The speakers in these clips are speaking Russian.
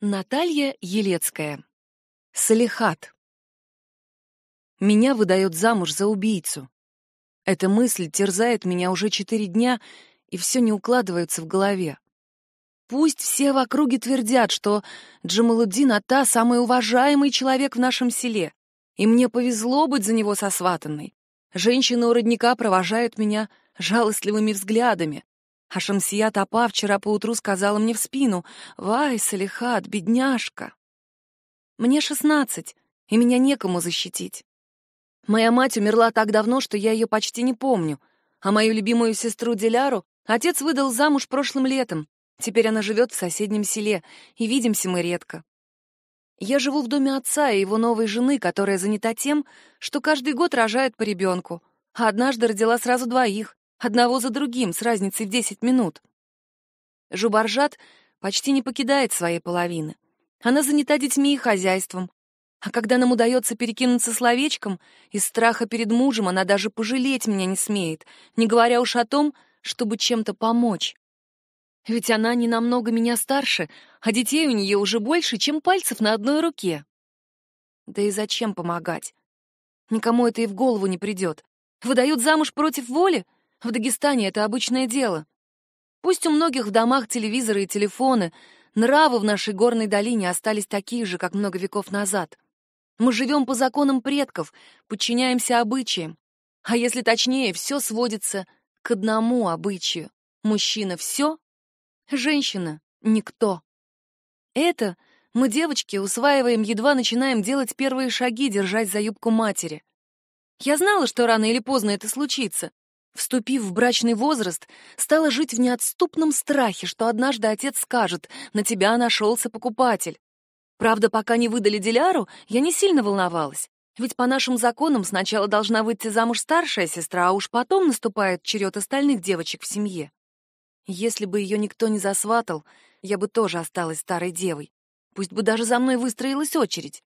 Наталья Елецкая. Салихат. Меня выдают замуж за убийцу. Эта мысль терзает меня уже четыре дня, и все не укладывается в голове. Пусть все в округе твердят, что Джамалуддин Ата — самый уважаемый человек в нашем селе, и мне повезло быть за него сосватанной. Женщины у родника провожают меня жалостливыми взглядами, а Шамсия Топа вчера поутру сказала мне в спину «Вай, Салихат, бедняжка!» Мне шестнадцать, и меня некому защитить. Моя мать умерла так давно, что я ее почти не помню, а мою любимую сестру Диляру отец выдал замуж прошлым летом. Теперь она живет в соседнем селе, и видимся мы редко. Я живу в доме отца и его новой жены, которая занята тем, что каждый год рожает по ребенку, а однажды родила сразу двоих, Одного за другим, с разницей в 10 минут. Жубаржат почти не покидает своей половины. Она занята детьми и хозяйством. А когда нам удается перекинуться словечком, из страха перед мужем она даже пожалеть меня не смеет, не говоря уж о том, чтобы чем-то помочь. Ведь она не намного меня старше, а детей у нее уже больше, чем пальцев на одной руке. Да и зачем помогать? Никому это и в голову не придет. Выдают замуж против воли — в Дагестане это обычное дело. Пусть у многих в домах телевизоры и телефоны, нравы в нашей горной долине остались такие же, как много веков назад. Мы живем по законам предков, подчиняемся обычаям. А если точнее, все сводится к одному обычаю. Мужчина — все, женщина — никто. Это мы, девочки, усваиваем, едва начинаем делать первые шаги, держась за юбку матери. Я знала, что рано или поздно это случится. Вступив в брачный возраст, стала жить в неотступном страхе, что однажды отец скажет «на тебя нашелся покупатель». Правда, пока не выдали Диляру, я не сильно волновалась. Ведь по нашим законам сначала должна выйти замуж старшая сестра, а уж потом наступает черед остальных девочек в семье. Если бы ее никто не засватал, я бы тоже осталась старой девой. Пусть бы даже за мной выстроилась очередь.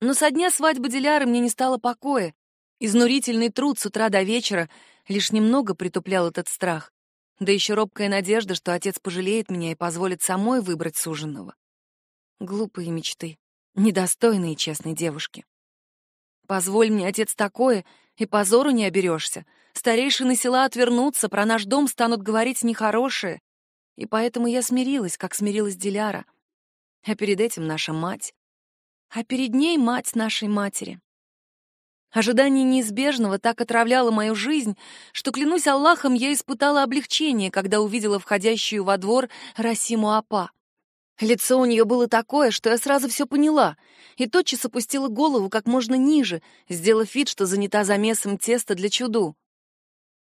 Но со дня свадьбы Диляры мне не стало покоя. Изнурительный труд с утра до вечера — лишь немного притуплял этот страх, да еще робкая надежда, что отец пожалеет меня и позволит самой выбрать суженого. Глупые мечты, недостойные честной девушки. Позволь мне, отец, такое, и позору не оберешься. Старейшины села отвернутся, про наш дом станут говорить нехорошее. И поэтому я смирилась, как смирилась Диляра. А перед этим наша мать. А перед ней мать нашей матери. Ожидание неизбежного так отравляло мою жизнь, что, клянусь Аллахом, я испытала облегчение, когда увидела входящую во двор Расиму Апа. Лицо у нее было такое, что я сразу все поняла, и тотчас опустила голову как можно ниже, сделав вид, что занята замесом теста для чуду.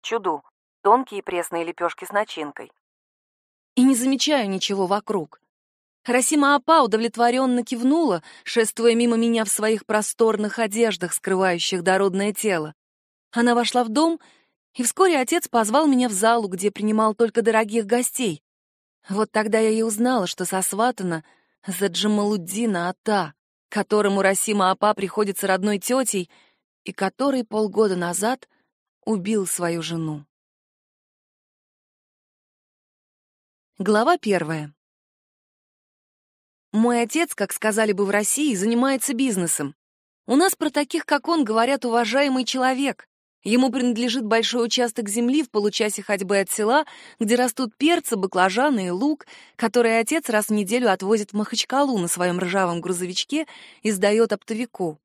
Чуду — тонкие пресные лепешки с начинкой. И не замечаю ничего вокруг. Расима Апа удовлетворенно кивнула, шествуя мимо меня в своих просторных одеждах, скрывающих дородное тело. Она вошла в дом, и вскоре отец позвал меня в залу, где принимал только дорогих гостей. Вот тогда я и узнала, что сосватана за Джамалуддина Ата, которому Расима Апа приходится родной тетей и который полгода назад убил свою жену. Глава первая. Мой отец, как сказали бы в России, занимается бизнесом. У нас про таких, как он, говорят «уважаемый человек». Ему принадлежит большой участок земли в получасе ходьбы от села, где растут перцы, баклажаны и лук, которые отец раз в неделю отвозит в Махачкалу на своем ржавом грузовичке и сдает оптовику.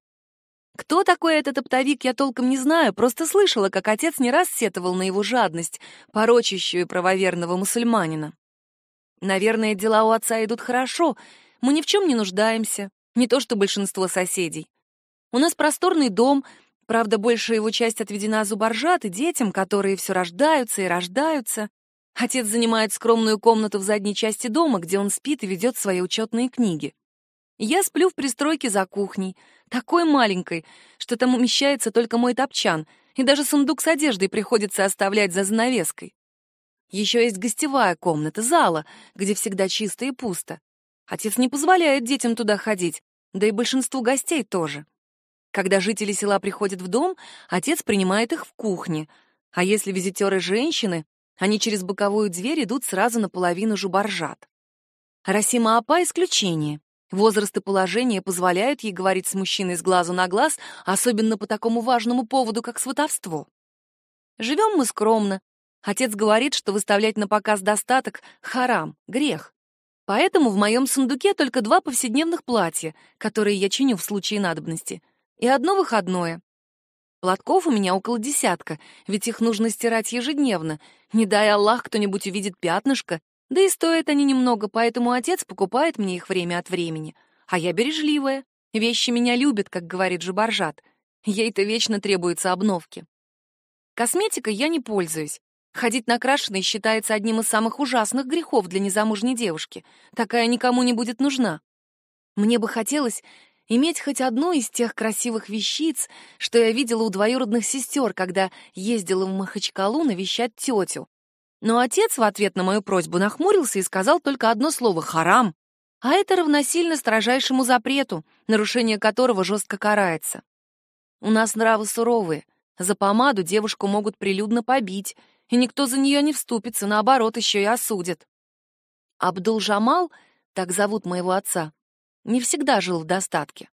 Кто такой этот оптовик, я толком не знаю, просто слышала, как отец не раз сетовал на его жадность, порочащую правоверного мусульманина. Наверное, дела у отца идут хорошо — мы ни в чем не нуждаемся, не то что большинство соседей. У нас просторный дом, правда, большая его часть отведена зуборжат и детям, которые все рождаются и рождаются. Отец занимает скромную комнату в задней части дома, где он спит и ведет свои учетные книги. Я сплю в пристройке за кухней, такой маленькой, что там умещается только мой топчан, и даже сундук с одеждой приходится оставлять за занавеской. Еще есть гостевая комната, зала, где всегда чисто и пусто. Отец не позволяет детям туда ходить, да и большинству гостей тоже. Когда жители села приходят в дом, отец принимает их в кухне, а если визитеры женщины, они через боковую дверь идут сразу наполовину жубаржат. Расима Апа — исключение. Возраст и положение позволяют ей говорить с мужчиной с глазу на глаз, особенно по такому важному поводу, как сватовство. Живем мы скромно. Отец говорит, что выставлять на показ достаток — харам, грех. Поэтому в моем сундуке только два повседневных платья, которые я чиню в случае надобности, и одно выходное. Платков у меня около десятка, ведь их нужно стирать ежедневно. Не дай Аллах, кто-нибудь увидит пятнышко, да и стоят они немного, поэтому отец покупает мне их время от времени. А я бережливая. Вещи меня любят, как говорит Жабаржат. Ей-то вечно требуются обновки. Косметикой я не пользуюсь. Ходить накрашенной считается одним из самых ужасных грехов для незамужней девушки. Такая никому не будет нужна. Мне бы хотелось иметь хоть одну из тех красивых вещиц, что я видела у двоюродных сестер, когда ездила в Махачкалу навещать тетю. Но отец в ответ на мою просьбу нахмурился и сказал только одно слово «харам». А это равносильно строжайшему запрету, нарушение которого жестко карается. У нас нравы суровые. За помаду девушку могут прилюдно побить, и никто за нее не вступится, наоборот, еще и осудит. Абдул-Жамал, так зовут моего отца, не всегда жил в достатке.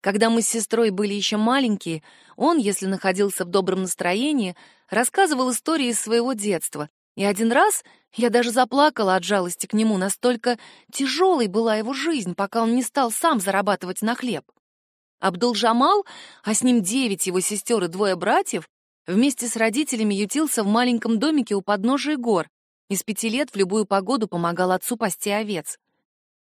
Когда мы с сестрой были еще маленькие, он, если находился в добром настроении, рассказывал истории из своего детства. И один раз я даже заплакала от жалости к нему, настолько тяжелой была его жизнь, пока он не стал сам зарабатывать на хлеб. Абдул-Жамал, а с ним девять его сестер и двое братьев, вместе с родителями ютился в маленьком домике у подножия гор Из пяти лет в любую погоду помогал отцу пасти овец.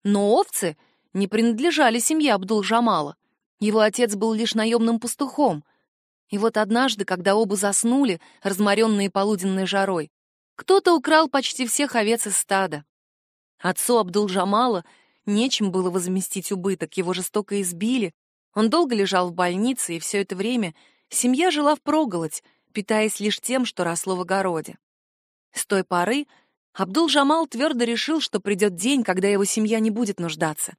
Но овцы не принадлежали семье Абдул-Жамала. Его отец был лишь наемным пастухом. И вот однажды, когда оба заснули, разморенные полуденной жарой, кто-то украл почти всех овец из стада. Отцу Абдул-Жамала нечем было возместить убыток, его жестоко избили, он долго лежал в больнице и все это время — Семья жила впроголодь, питаясь лишь тем, что росло в огороде. С той поры Абдул-Жамал твердо решил, что придет день, когда его семья не будет нуждаться.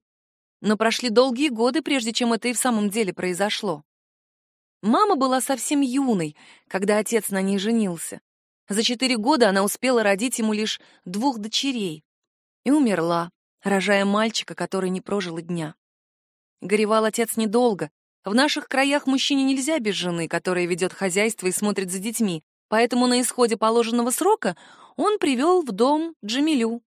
Но прошли долгие годы, прежде чем это и в самом деле произошло. Мама была совсем юной, когда отец на ней женился. За четыре года она успела родить ему лишь двух дочерей и умерла, рожая мальчика, который не прожил и дня. Горевал отец недолго, в наших краях мужчине нельзя без жены, которая ведет хозяйство и смотрит за детьми, поэтому на исходе положенного срока он привел в дом Джамилю.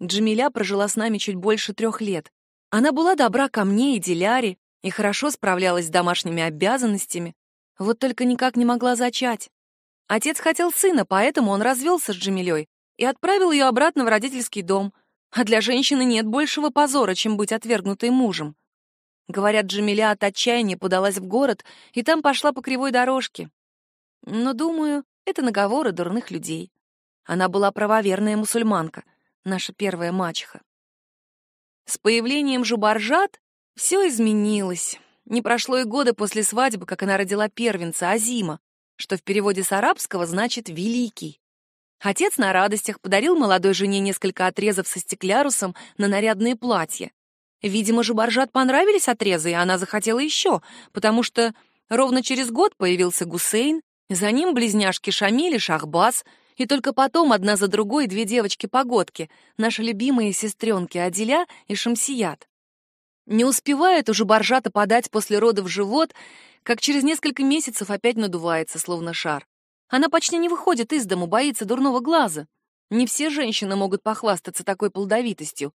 Джамиля прожила с нами чуть больше трех лет. Она была добра ко мне и Диляре, и хорошо справлялась с домашними обязанностями, вот только никак не могла зачать. Отец хотел сына, поэтому он развелся с Джамилей и отправил ее обратно в родительский дом. А для женщины нет большего позора, чем быть отвергнутой мужем. Говорят, Джамиля от отчаяния подалась в город и там пошла по кривой дорожке. Но, думаю, это наговоры дурных людей. Она была правоверная мусульманка, наша первая мачеха. С появлением жубаржат все изменилось. Не прошло и года после свадьбы, как она родила первенца Азима, что в переводе с арабского значит «великий». Отец на радостях подарил молодой жене несколько отрезов со стеклярусом на нарядные платья. Видимо же, баржат понравились отрезы, и она захотела еще, потому что ровно через год появился Гусейн, за ним близняшки Шамиль и Шахбас, и только потом одна за другой две девочки-погодки, наши любимые сестренки Аделя и Шамсият. Не успевает уже баржата подать после родов живот, как через несколько месяцев опять надувается, словно шар. Она почти не выходит из дому, боится дурного глаза. Не все женщины могут похвастаться такой плодовитостью,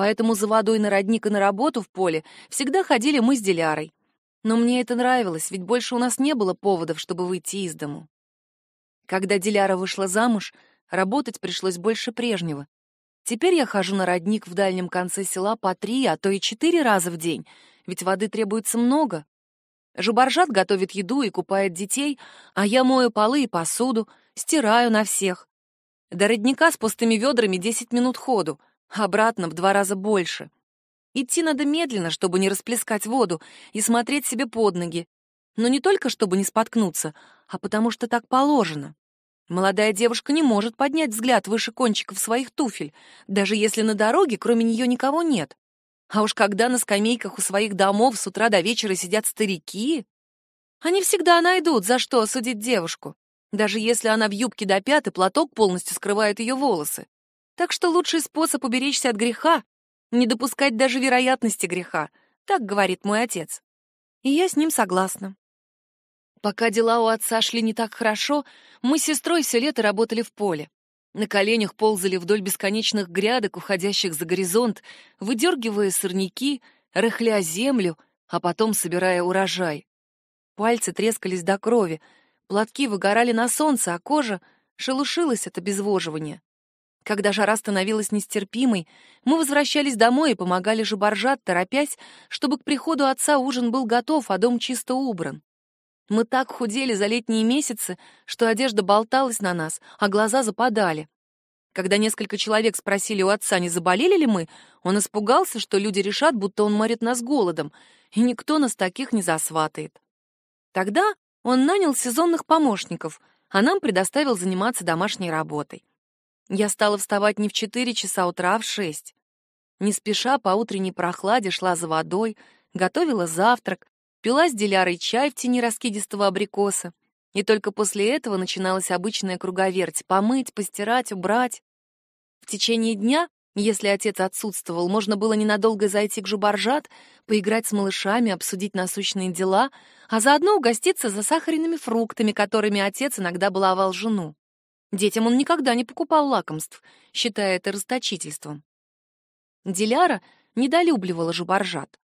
поэтому за водой на родник и на работу в поле всегда ходили мы с Делярой. Но мне это нравилось, ведь больше у нас не было поводов, чтобы выйти из дому. Когда Диляра вышла замуж, работать пришлось больше прежнего. Теперь я хожу на родник в дальнем конце села по три, а то и четыре раза в день, ведь воды требуется много. Жубаржат готовит еду и купает детей, а я мою полы и посуду, стираю на всех. До родника с пустыми ведрами десять минут ходу — обратно в два раза больше. Идти надо медленно, чтобы не расплескать воду, и смотреть себе под ноги. Но не только чтобы не споткнуться, а потому что так положено. Молодая девушка не может поднять взгляд выше кончиков своих туфель, даже если на дороге кроме нее никого нет. А уж когда на скамейках у своих домов с утра до вечера сидят старики, они всегда найдут, за что осудить девушку, даже если она в юбке до пят и платок полностью скрывает ее волосы. Так что лучший способ уберечься от греха — не допускать даже вероятности греха, так говорит мой отец. И я с ним согласна. Пока дела у отца шли не так хорошо, мы с сестрой все лето работали в поле. На коленях ползали вдоль бесконечных грядок, уходящих за горизонт, выдергивая сорняки, рыхля землю, а потом собирая урожай. Пальцы трескались до крови, платки выгорали на солнце, а кожа шелушилась от обезвоживания. Когда жара становилась нестерпимой, мы возвращались домой и помогали же Жабаржат, торопясь, чтобы к приходу отца ужин был готов, а дом чисто убран. Мы так худели за летние месяцы, что одежда болталась на нас, а глаза западали. Когда несколько человек спросили у отца, не заболели ли мы, он испугался, что люди решат, будто он морит нас голодом, и никто нас таких не засватает. Тогда он нанял сезонных помощников, а нам предоставил заниматься домашней работой. Я стала вставать не в 4 часа утра, а в 6. Не спеша по утренней прохладе шла за водой, готовила завтрак, пила с Дилярой чай в тени раскидистого абрикоса. И только после этого начиналась обычная круговерть — помыть, постирать, убрать. В течение дня, если отец отсутствовал, можно было ненадолго зайти к жубаржат, поиграть с малышами, обсудить насущные дела, а заодно угоститься засахаренными фруктами, которыми отец иногда баловал жену. Детям он никогда не покупал лакомств, считая это расточительством. Диляра недолюбливала жубаржат.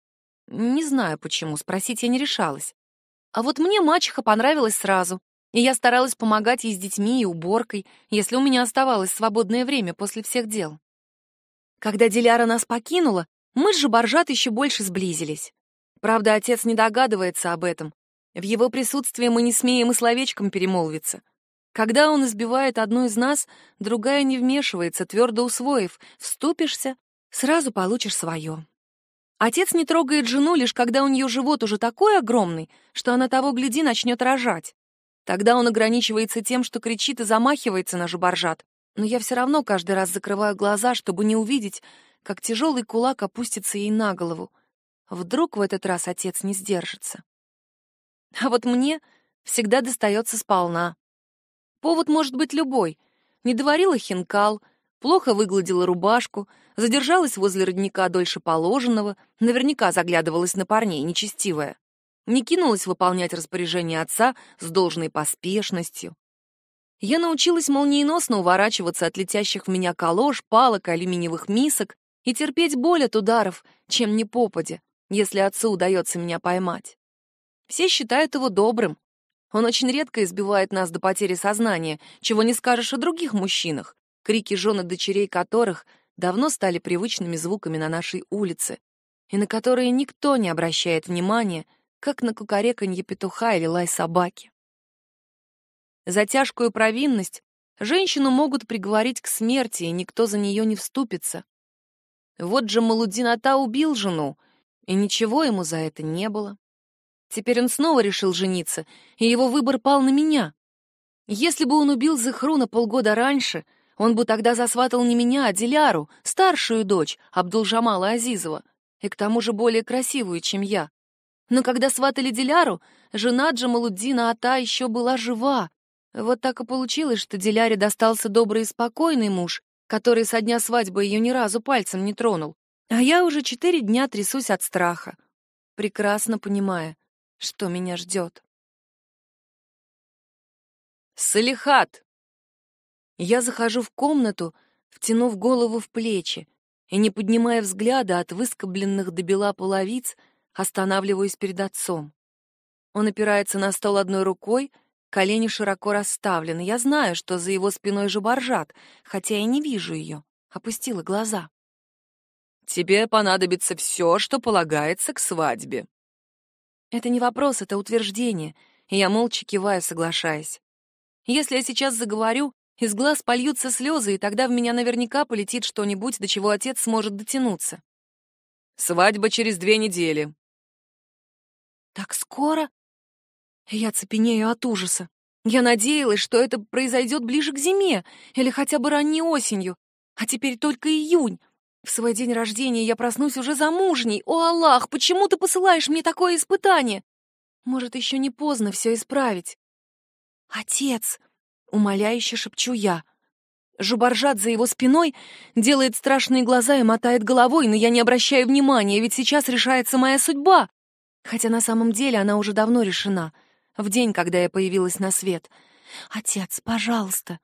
Не знаю почему, спросить я не решалась. А вот мне мачеха понравилась сразу, и я старалась помогать ей с детьми и уборкой, если у меня оставалось свободное время после всех дел. Когда Диляра нас покинула, мы с Жабаржат еще больше сблизились. Правда, отец не догадывается об этом. В его присутствии мы не смеем и словечком перемолвиться — когда он избивает одну из нас, другая не вмешивается, твердо усвоив, вступишься, сразу получишь свое. Отец не трогает жену, лишь когда у нее живот уже такой огромный, что она того гляди начнет рожать. Тогда он ограничивается тем, что кричит и замахивается на жабаржат. Но я все равно каждый раз закрываю глаза, чтобы не увидеть, как тяжелый кулак опустится ей на голову. Вдруг в этот раз отец не сдержится. А вот мне всегда достается сполна. Повод может быть любой. Не доварила хинкал, плохо выгладила рубашку, задержалась возле родника дольше положенного, наверняка заглядывалась на парней, нечестивая. Не кинулась выполнять распоряжение отца с должной поспешностью. Я научилась молниеносно уворачиваться от летящих в меня колош, палок, алюминиевых мисок и терпеть боль от ударов, чем не попадя, если отцу удается меня поймать. Все считают его добрым, он очень редко избивает нас до потери сознания, чего не скажешь о других мужчинах, крики жены дочерей которых давно стали привычными звуками на нашей улице, и на которые никто не обращает внимания, как на кукареканье петуха или лай собаки. За тяжкую провинность женщину могут приговорить к смерти, и никто за нее не вступится. Вот же Малудин Ата убил жену, и ничего ему за это не было. Теперь он снова решил жениться, и его выбор пал на меня. Если бы он убил Зихруна полгода раньше, он бы тогда засватал не меня, а Диляру, старшую дочь Абдулжамала Азизова, и к тому же более красивую, чем я. Но когда сватали Диляру, жена Джамалуддина Ата еще была жива. Вот так и получилось, что Диляре достался добрый и спокойный муж, который со дня свадьбы ее ни разу пальцем не тронул. А я уже четыре дня трясусь от страха, прекрасно понимая, что меня ждет. Салихат! Я захожу в комнату, втянув голову в плечи, и, не поднимая взгляда от выскобленных до бела половиц, останавливаюсь перед отцом. Он опирается на стол одной рукой, колени широко расставлены. Я знаю, что за его спиной же боржат, хотя я не вижу ее. Опустила глаза. «Тебе понадобится все, что полагается к свадьбе», это не вопрос, это утверждение, и я молча киваю, соглашаясь. Если я сейчас заговорю, из глаз польются слезы, и тогда в меня наверняка полетит что-нибудь, до чего отец сможет дотянуться. «Свадьба через две недели». «Так скоро?» Я цепенею от ужаса. Я надеялась, что это произойдет ближе к зиме или хотя бы ранней осенью, а теперь только июнь. В свой день рождения я проснусь уже замужней. О, Аллах, почему ты посылаешь мне такое испытание? Может, еще не поздно все исправить. Отец, умоляюще шепчу я. Жубаржат за его спиной делает страшные глаза и мотает головой, но я не обращаю внимания, ведь сейчас решается моя судьба. Хотя на самом деле она уже давно решена, в день, когда я появилась на свет. «Отец, пожалуйста».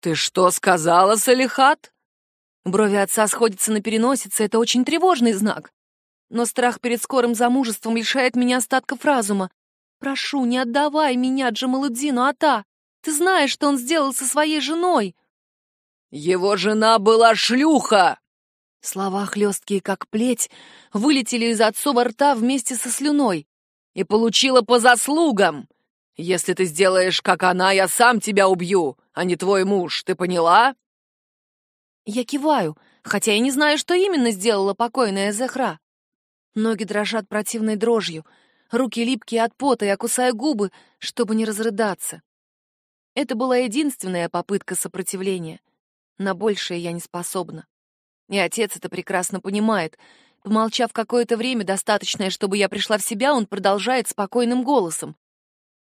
«Ты что сказала, Салихат?» Брови отца сходятся на переносице, это очень тревожный знак. Но страх перед скорым замужеством лишает меня остатков разума. Прошу, не отдавай меня Джамаладдину, Ата. Ты знаешь, что он сделал со своей женой. Его жена была шлюха! Слова хлесткие, как плеть, вылетели из отцова рта вместе со слюной. И получила по заслугам. Если ты сделаешь, как она, я сам тебя убью, а не твой муж, ты поняла? Я киваю, хотя я не знаю, что именно сделала покойная Зехра. Ноги дрожат противной дрожью, руки липкие от пота, я кусаю губы, чтобы не разрыдаться. Это была единственная попытка сопротивления. На большее я не способна. И отец это прекрасно понимает. Помолчав какое-то время, достаточное, чтобы я пришла в себя, он продолжает спокойным голосом.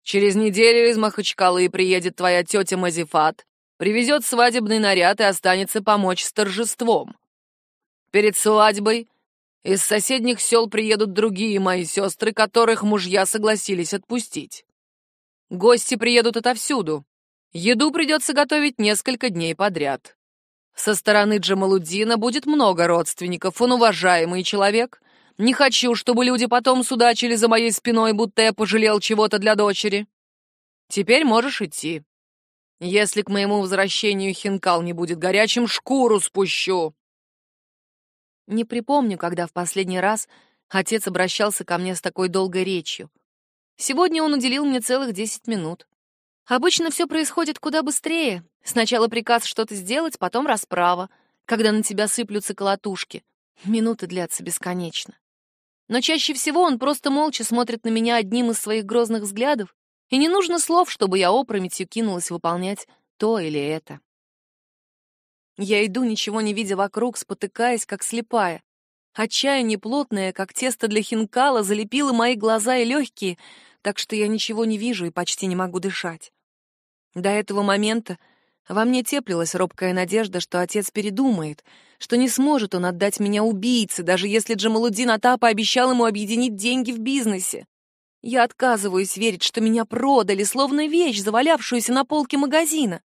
«Через неделю из Махачкалы приедет твоя тетя Мазифат привезет свадебный наряд и останется помочь с торжеством. Перед свадьбой из соседних сел приедут другие мои сестры, которых мужья согласились отпустить. Гости приедут отовсюду. Еду придется готовить несколько дней подряд. Со стороны Джамалудина будет много родственников, он уважаемый человек. Не хочу, чтобы люди потом судачили за моей спиной, будто я пожалел чего-то для дочери. Теперь можешь идти. Если к моему возвращению хинкал не будет горячим, шкуру спущу!» Не припомню, когда в последний раз отец обращался ко мне с такой долгой речью. Сегодня он уделил мне целых десять минут. Обычно все происходит куда быстрее. Сначала приказ что-то сделать, потом расправа, когда на тебя сыплются колотушки. Минуты длятся бесконечно. Но чаще всего он просто молча смотрит на меня одним из своих грозных взглядов и не нужно слов, чтобы я опрометью кинулась выполнять то или это. Я иду, ничего не видя вокруг, спотыкаясь, как слепая. Отчаяние плотное, как тесто для хинкала, залепило мои глаза и легкие, так что я ничего не вижу и почти не могу дышать. До этого момента во мне теплилась робкая надежда, что отец передумает, что не сможет он отдать меня убийце, даже если Джамалудин Ата пообещал ему объединить деньги в бизнесе. Я отказываюсь верить, что меня продали, словно вещь, завалявшуюся на полке магазина.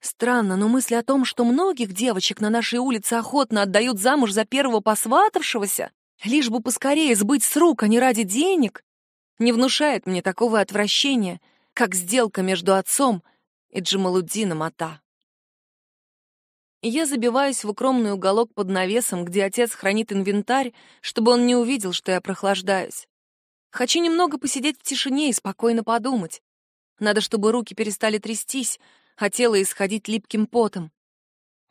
Странно, но мысль о том, что многих девочек на нашей улице охотно отдают замуж за первого посватавшегося, лишь бы поскорее сбыть с рук, а не ради денег, не внушает мне такого отвращения, как сделка между отцом и Джамалуддином Ата. Я забиваюсь в укромный уголок под навесом, где отец хранит инвентарь, чтобы он не увидел, что я прохлаждаюсь. Хочу немного посидеть в тишине и спокойно подумать. Надо, чтобы руки перестали трястись, а тело исходить липким потом.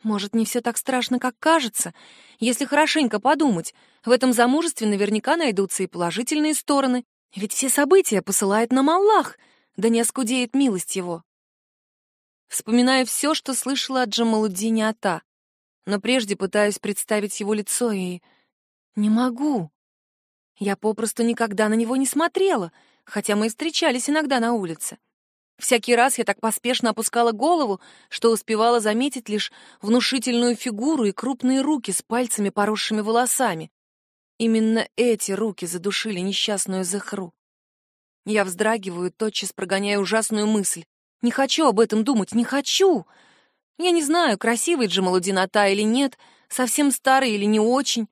Может, не все так страшно, как кажется? Если хорошенько подумать, в этом замужестве наверняка найдутся и положительные стороны. Ведь все события посылает нам Аллах, да не оскудеет милость его. Вспоминаю все, что слышала от Джамалуддини Ата, но прежде пытаюсь представить его лицо и... Не могу. Я попросту никогда на него не смотрела, хотя мы и встречались иногда на улице. Всякий раз я так поспешно опускала голову, что успевала заметить лишь внушительную фигуру и крупные руки с пальцами, поросшими волосами. Именно эти руки задушили несчастную Захру. Я вздрагиваю, тотчас прогоняя ужасную мысль. Не хочу об этом думать, не хочу! Я не знаю, красивый Джамалудин Ата или нет, совсем старый или не очень,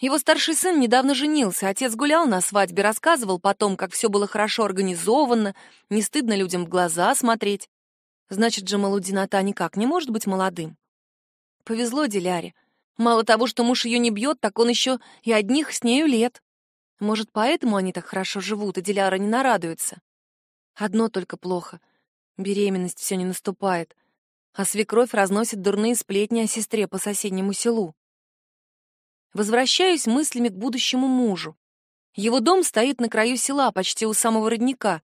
его старший сын недавно женился, отец гулял на свадьбе, рассказывал потом, как все было хорошо организовано, не стыдно людям в глаза смотреть. Значит, Джамалудин Ата никак не может быть молодым. Повезло Диляре. Мало того, что муж ее не бьет, так он еще и одних с нею лет. Может, поэтому они так хорошо живут, и Диляра не нарадуется. Одно только плохо. Беременность все не наступает. А свекровь разносит дурные сплетни о сестре по соседнему селу возвращаюсь мыслями к будущему мужу. Его дом стоит на краю села, почти у самого родника.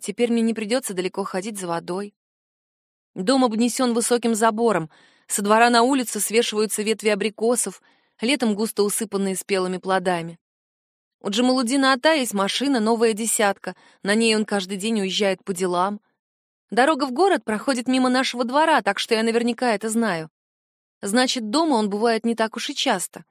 Теперь мне не придется далеко ходить за водой. Дом обнесен высоким забором. Со двора на улицу свешиваются ветви абрикосов, летом густо усыпанные спелыми плодами. У Джамалудина Ата есть машина «Новая десятка». На ней он каждый день уезжает по делам. Дорога в город проходит мимо нашего двора, так что я наверняка это знаю. Значит, дома он бывает не так уж и часто.